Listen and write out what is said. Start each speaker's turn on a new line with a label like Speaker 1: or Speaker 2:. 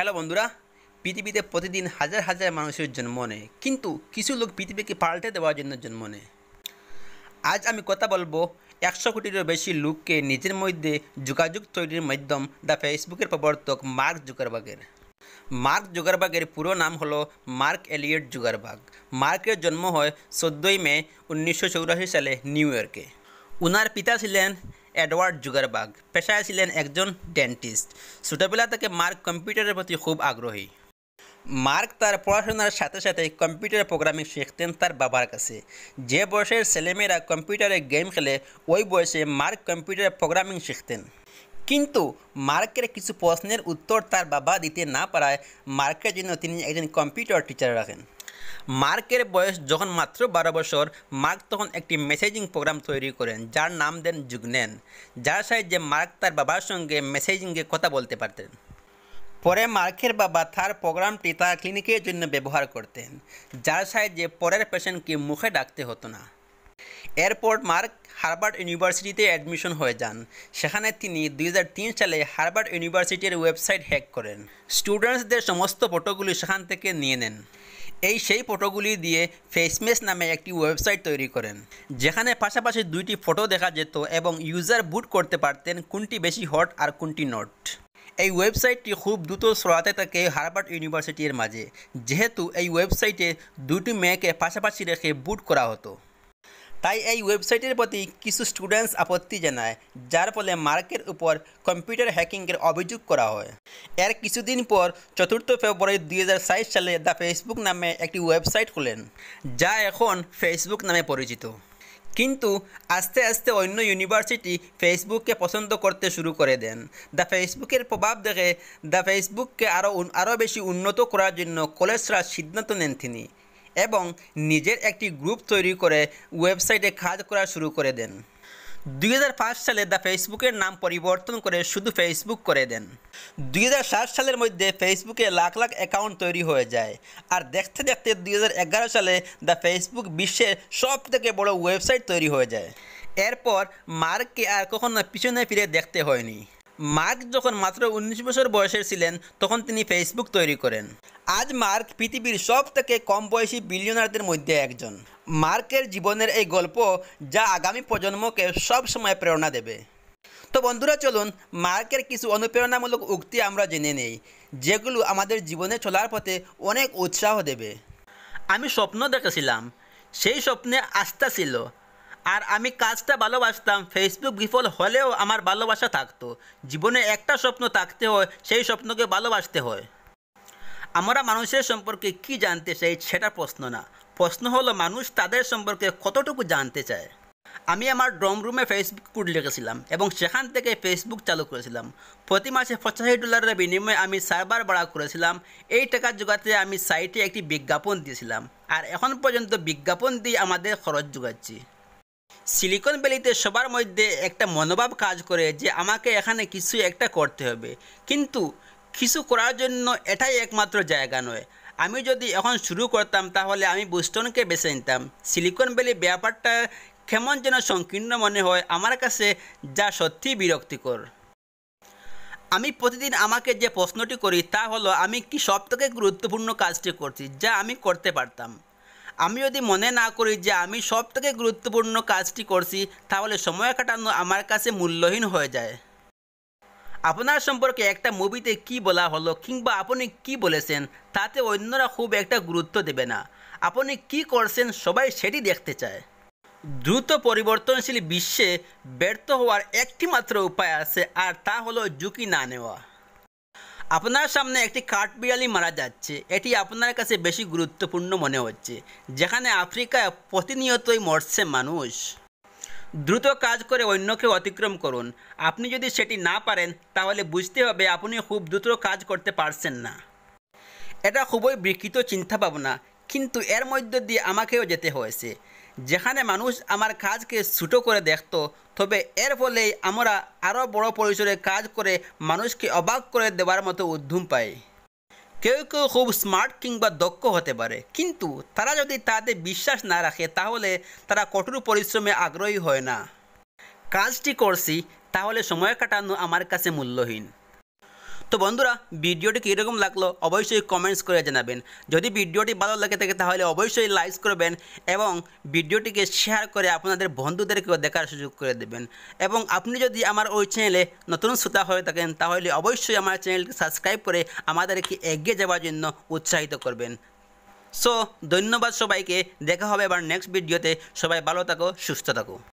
Speaker 1: hello বন্ধুরা পৃথিবীতে প্রতিদিন হাজার হাজার মানুষের জন্ম নেয় কিন্তু কিছু লোক পৃথিবীকে পাল্টে দেওয়ার জন্য জন্ম নেয় আজ আমি কথা বলবো একশো কোটিরও বেশি লোককে নিজের মধ্যে যোগাযোগ তৈরির মাধ্যম দ্য ফেসবুকের প্রবর্তক মার্ক জুকারবাগের মার্ক জুগারবাগের পুরো নাম হলো মার্ক এলিয়ট জুগারবাগ মার্কের জন্ম হয় চোদ্দোই মে উনিশশো সালে নিউ ইয়র্কে উনার পিতা ছিলেন এডওয়ার্ড জুগারবাগ পেশায় ছিলেন একজন ডেন্টিস্ট ছোটবেলা থেকে মার্ক কম্পিউটারের প্রতি খুব আগ্রহী মার্ক তার পড়াশোনার সাথে সাথে কম্পিউটার প্রোগ্রামিং শিখতেন তার বাবার কাছে যে বয়সের ছেলেমেয়েরা কম্পিউটারে গেম খেলে ওই বয়সে মার্ক কম্পিউটার প্রোগ্রামিং শিখতেন কিন্তু মার্কের কিছু প্রশ্নের উত্তর তার বাবা দিতে না পারায় মার্কের জন্য তিনি একজন কম্পিউটার টিচার রাখেন মার্কের বয়স যখন মাত্র বারো বছর মার্ক তখন একটি মেসেজিং প্রোগ্রাম তৈরি করেন যার নাম দেন যুগনেন যার সাহায্যে মার্ক তার বাবার সঙ্গে মেসেজিংয়ে কথা বলতে পারতেন পরে মার্কের বাবা তার প্রোগ্রামটি তার ক্লিনিকের জন্য ব্যবহার করতেন যার সাহায্যে পরের পেশেন্টকে মুখে ডাকতে হতো না এরপর মার্ক হার্ভার্ড ইউনিভার্সিটিতে অ্যাডমিশন হয়ে যান সেখানে তিনি দুই সালে হার্ভার্ড ইউনিভার্সিটির ওয়েবসাইট হ্যাক করেন স্টুডেন্টসদের সমস্ত ফটোগুলি সেখান থেকে নিয়ে নেন এই সেই ফটোগুলি দিয়ে ফেসমেস নামে একটি ওয়েবসাইট তৈরি করেন যেখানে পাশাপাশি দুইটি ফটো দেখা যেত এবং ইউজার বুট করতে পারতেন কোনটি বেশি হট আর কোনটি নট এই ওয়েবসাইটটি খুব দ্রুত সরাতে থাকে হার্ভার্ড ইউনিভার্সিটির মাঝে যেহেতু এই ওয়েবসাইটে দুটি মেয়েকে পাশাপাশি রেখে বুট করা হতো তাই এই ওয়েবসাইটের প্রতি কিছু স্টুডেন্টস আপত্তি জানায় যার ফলে মার্কের উপর কম্পিউটার হ্যাকিংয়ের অভিযোগ করা হয় এর কিছুদিন পর চতুর্থ ফেব্রুয়ারি দুই সালে দ্য ফেসবুক নামে একটি ওয়েবসাইট খুলেন যা এখন ফেসবুক নামে পরিচিত কিন্তু আস্তে আস্তে অন্য ইউনিভার্সিটি ফেসবুককে পছন্দ করতে শুরু করে দেন দ্য ফেসবুকের প্রভাব দেখে দ্য ফেসবুককে আরও আরও বেশি উন্নত করার জন্য কলেজরা সিদ্ধান্ত নেন তিনি এবং নিজের একটি গ্রুপ তৈরি করে ওয়েবসাইটে কাজ করা শুরু করে দেন দুই সালে দ্য ফেসবুকের নাম পরিবর্তন করে শুধু ফেসবুক করে দেন দুই সালের মধ্যে ফেসবুকে লাখ লাখ অ্যাকাউন্ট তৈরি হয়ে যায় আর দেখতে দেখতে দুই সালে দ্য ফেসবুক বিশ্বের সব থেকে বড় ওয়েবসাইট তৈরি হয়ে যায় এরপর মার্ককে আর কখনো পিছনে ফিরে দেখতে হয়নি মার্ক যখন মাত্র উনিশ বছর বয়সের ছিলেন তখন তিনি ফেসবুক তৈরি করেন আজ মার্ক পৃথিবীর সব থেকে কম বয়সী বিলিয়নারদের মধ্যে একজন মার্কের জীবনের এই গল্প যা আগামী প্রজন্মকে সব সময় প্রেরণা দেবে তো বন্ধুরা চলুন মার্কের কিছু অনুপ্রেরণামূলক উক্তি আমরা জেনে নেই যেগুলো আমাদের জীবনে চলার পথে অনেক উৎসাহ দেবে আমি স্বপ্ন দেখেছিলাম সেই স্বপ্নে আস্থা ছিল আর আমি কাজটা ভালোবাসতাম ফেসবুক বিফল হলেও আমার ভালোবাসা থাকতো জীবনে একটা স্বপ্ন থাকতে হয় সেই স্বপ্নকে ভালোবাসতে হয় আমরা মানুষের সম্পর্কে কি জানতে চাই সেটা প্রশ্ন না প্রশ্ন হলো মানুষ তাদের সম্পর্কে কতটুকু জানতে চায় আমি আমার ড্রম রুমে ফেসবুক কোড লিখেছিলাম এবং সেখান থেকে ফেসবুক চালু করেছিলাম প্রতি মাসে পঁচাশি ডলারের বিনিময়ে আমি সার্ভার ভাড়া করেছিলাম এই টাকা যোগাতে আমি সাইটে একটি বিজ্ঞাপন দিয়েছিলাম আর এখন পর্যন্ত বিজ্ঞাপন দিয়ে আমাদের খরচ যোগাচ্ছি সিলিকন ভ্যালিতে সবার মধ্যে একটা মনোভাব কাজ করে যে আমাকে এখানে কিছু একটা করতে হবে কিন্তু কিছু করার জন্য এটাই একমাত্র জায়গা নয় আমি যদি এখন শুরু করতাম তাহলে আমি বুস্টনকে বেছে নিতাম সিলিকন ভ্যালি ব্যাপারটা কেমন যেন সংকীর্ণ মনে হয় আমার কাছে যা সত্যি বিরক্তিকর আমি প্রতিদিন আমাকে যে প্রশ্নটি করি তা হলো আমি কি সব থেকে গুরুত্বপূর্ণ কাজটি করছি যা আমি করতে পারতাম আমি যদি মনে না করি যে আমি সব থেকে গুরুত্বপূর্ণ কাজটি করছি তাহলে সময় কাটানো আমার কাছে মূল্যহীন হয়ে যায় আপনার সম্পর্কে একটা মুভিতে কি বলা হলো কিংবা আপনি কি বলেছেন তাতে অন্যরা খুব একটা গুরুত্ব দেবে না আপনি কি করছেন সবাই সেটি দেখতে চায় দ্রুত পরিবর্তনশীল বিশ্বে ব্যর্থ হওয়ার একটিমাত্র উপায় আছে আর তা হলো ঝুঁকি না নেওয়া আপনার সামনে একটি কাঠবিড়ালি মারা যাচ্ছে এটি আপনার কাছে বেশি গুরুত্বপূর্ণ মনে হচ্ছে যেখানে আফ্রিকায় প্রতিনিয়তই মরছে মানুষ দ্রুত কাজ করে অন্যকে অতিক্রম করুন আপনি যদি সেটি না পারেন তাহলে বুঝতে হবে আপনি খুব দ্রুত কাজ করতে পারছেন না এটা খুবই বিকৃত চিন্তাভাবনা কিন্তু এর মধ্য দিয়ে আমাকেও যেতে হয়েছে যেখানে মানুষ আমার কাজকে ছুটো করে দেখত তবে এর ফলে আমরা আরও বড় পরিসরে কাজ করে মানুষকে অবাক করে দেওয়ার মতো উদ্যম পাই কেউ কেউ খুব স্মার্ট কিংবা দক্ষ হতে পারে কিন্তু তারা যদি তাতে বিশ্বাস না রাখে তাহলে তারা কঠোর পরিশ্রমে আগ্রহী হয় না কাজটি করছি তাহলে সময় কাটানো আমার কাছে মূল্যহীন তো বন্ধুরা ভিডিওটি কীরকম লাগলো অবশ্যই কমেন্টস করে জানাবেন যদি ভিডিওটি ভালো লাগে থাকে তাহলে অবশ্যই লাইক করবেন এবং ভিডিওটিকে শেয়ার করে আপনাদের বন্ধুদেরকেও দেখার সুযোগ করে দেবেন এবং আপনি যদি আমার ওই চ্যানেলে নতুন শ্রোতা হয়ে থাকেন তাহলে অবশ্যই আমার চ্যানেলকে সাবস্ক্রাইব করে আমাদেরকে এগিয়ে যাওয়ার জন্য উৎসাহিত করবেন সো ধন্যবাদ সবাইকে দেখা হবে আবার নেক্সট ভিডিওতে সবাই ভালো থাকো সুস্থ থাকো